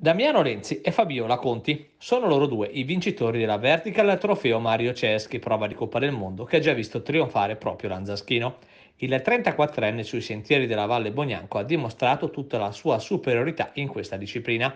Damiano Renzi e Fabiola Conti sono loro due i vincitori della Vertical Trofeo Mario Ceschi, prova di Coppa del Mondo, che ha già visto trionfare proprio Lanzaschino. Il 34enne sui sentieri della Valle Bognanco ha dimostrato tutta la sua superiorità in questa disciplina.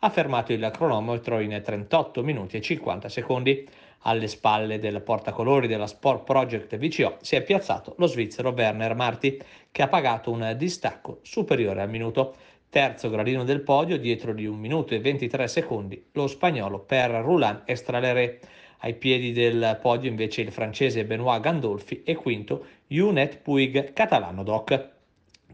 Ha fermato il cronometro in 38 minuti e 50 secondi. Alle spalle del portacolori della Sport Project VCO si è piazzato lo svizzero Werner Marti, che ha pagato un distacco superiore al minuto. Terzo gradino del podio, dietro di 1 minuto e 23 secondi, lo spagnolo per Roulin Estraleré. Ai piedi del podio invece il francese Benoît Gandolfi e quinto Junet Puig, catalano doc.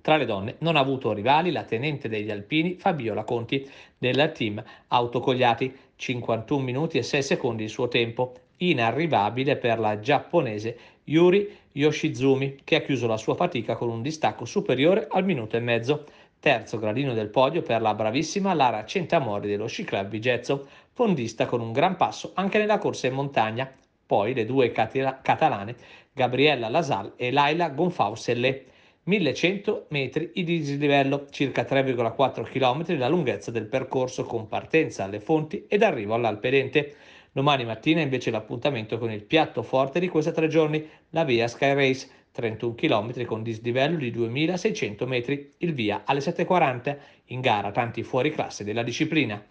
Tra le donne non ha avuto rivali la tenente degli alpini Fabiola Conti del team Autocogliati, 51 minuti e 6 secondi il suo tempo, inarrivabile per la giapponese Yuri Yoshizumi che ha chiuso la sua fatica con un distacco superiore al minuto e mezzo terzo gradino del podio per la bravissima Lara Centamori dello Sci Club Vigezzo, fondista con un gran passo anche nella corsa in montagna. Poi le due catalane Gabriella Lasal e Laila Gonfauselle. 1100 metri di dislivello, circa 3,4 km la lunghezza del percorso con partenza alle fonti ed arrivo all'Alpedente. Domani mattina invece l'appuntamento con il piatto forte di questi tre giorni, la via Sky Race, 31 km con dislivello di 2600 metri, il via alle 7.40, in gara tanti fuori classe della disciplina.